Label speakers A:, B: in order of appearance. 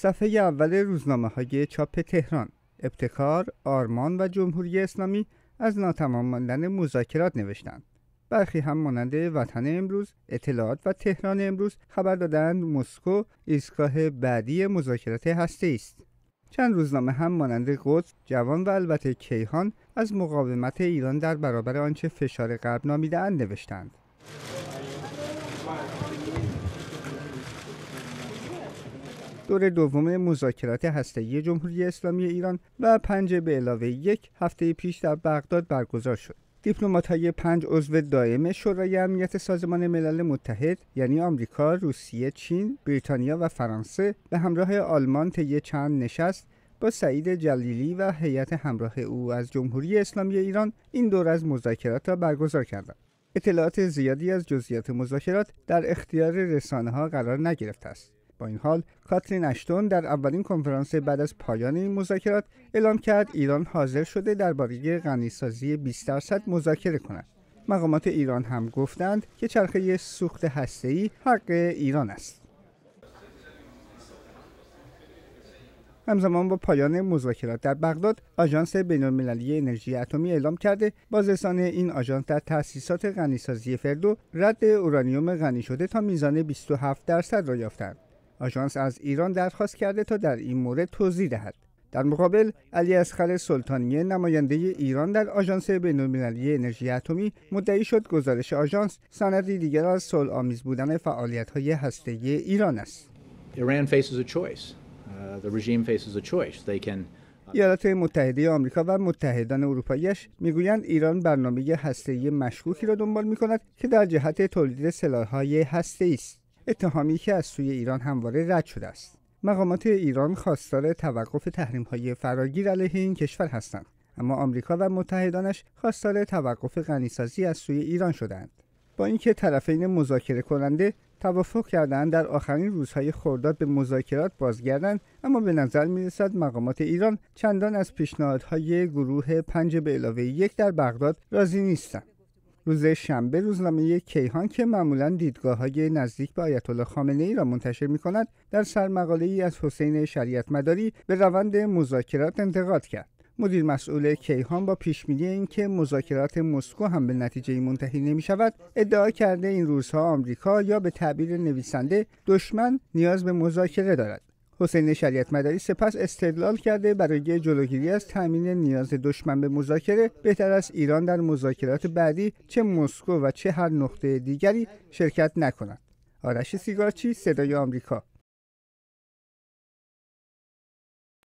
A: صفحه اول روزنامه های چاپ تهران ابتکار، آرمان و جمهوری اسلامی از ناتمام ماندن مذاکرات نوشتند. برخی هم مانند وطن امروز، اطلاعات و تهران امروز خبر دادند مسکو ایستگاه بعدی مذاکرات هسته است. چند روزنامه هم مانند قدس، جوان و البته کیهان از مقاومت ایران در برابر آنچه فشار غرب نامیدهاند نوشتند. دور دوم مذاکرات هسته‌ای جمهوری اسلامی ایران و پنج به علاوه یک هفته پیش در بغداد برگزار شد. دیپلمات های پنج عضو دائم شورای امنیت سازمان ملل متحد یعنی آمریکا، روسیه، چین، بریتانیا و فرانسه به همراه آلمان طی چند نشست با سعید جلیلی و هیئت همراه او از جمهوری اسلامی ایران این دور از مذاکرات را برگزار کردند. اطلاعات زیادی از جزئیات مذاکرات در اختیار رسانه ها قرار نگرفته است. با این حال کاترین اشتون در اولین کنفرانس بعد از پایان این مذاکرات اعلام کرد ایران حاضر شده درباره غنیسازی 20 درصد مذاکره کند مقامات ایران هم گفتند که چرخه سوخت هسته‌ای حق ایران است همزمان با پایان مذاکرات در بغداد آژانس بینالمللی انرژی اتمی اعلام کرده بازرسان این آژانس در تأسیسات غنیسازی فردو رد اورانیوم غنی شده تا میزان 27 درصد را یافتند آژانس از ایران درخواست کرده تا در این مورد توضیح دهد در مقابل علی اسخر سلطانیه نماینده ایران در آژانس بین‌المللی انرژی اتمی مدعی شد گزارش آژانس سندی دیگر از صلح آمیز بودن فعالیت‌های هسته‌ای ایران است. ایران uh, uh, ایالات متحده آمریکا و متحدان اروپاییش میگویند ایران برنامه هسته‌ای مشکوکی را دنبال می‌کند که در جهت تولید سلاح‌های هسته‌ای است. اتهامی که از سوی ایران همواره رد شده است مقامات ایران خواستار توقف تحریم های فراگیر علیه این کشور هستند اما آمریکا و متحدانش خواستار توقف غنیسازی از سوی ایران شدند با اینکه طرفین مذاکره کننده توافق کردند در آخرین روزهای خورداد به مذاکرات بازگردند اما به نظر می مقامات ایران چندان از پیشنهادهای گروه پنج به علاوه یک در بغداد راضی نیستند روز شنبه روزنامه کیهان که معمولا دیدگاه های نزدیک به آیت الله خامنه ای را منتشر می کند در مقاله ای از حسین شریعت مداری به روند مذاکرات انتقاد کرد. مدیر مسئول کیهان با پیشبینی اینکه مذاکرات مسکو هم به نتیجه منتهی نمی شود ادعا کرده این روزها آمریکا یا به تعبیر نویسنده دشمن نیاز به مذاکره دارد حسین شریعت مداری سپس استدلال کرده برای جلوگیری از تامین نیاز دشمن به مذاکره بهتر از ایران در مذاکرات بعدی چه مسکو و چه هر نقطه دیگری شرکت نکند آرش سیگارچی صدای آمریکا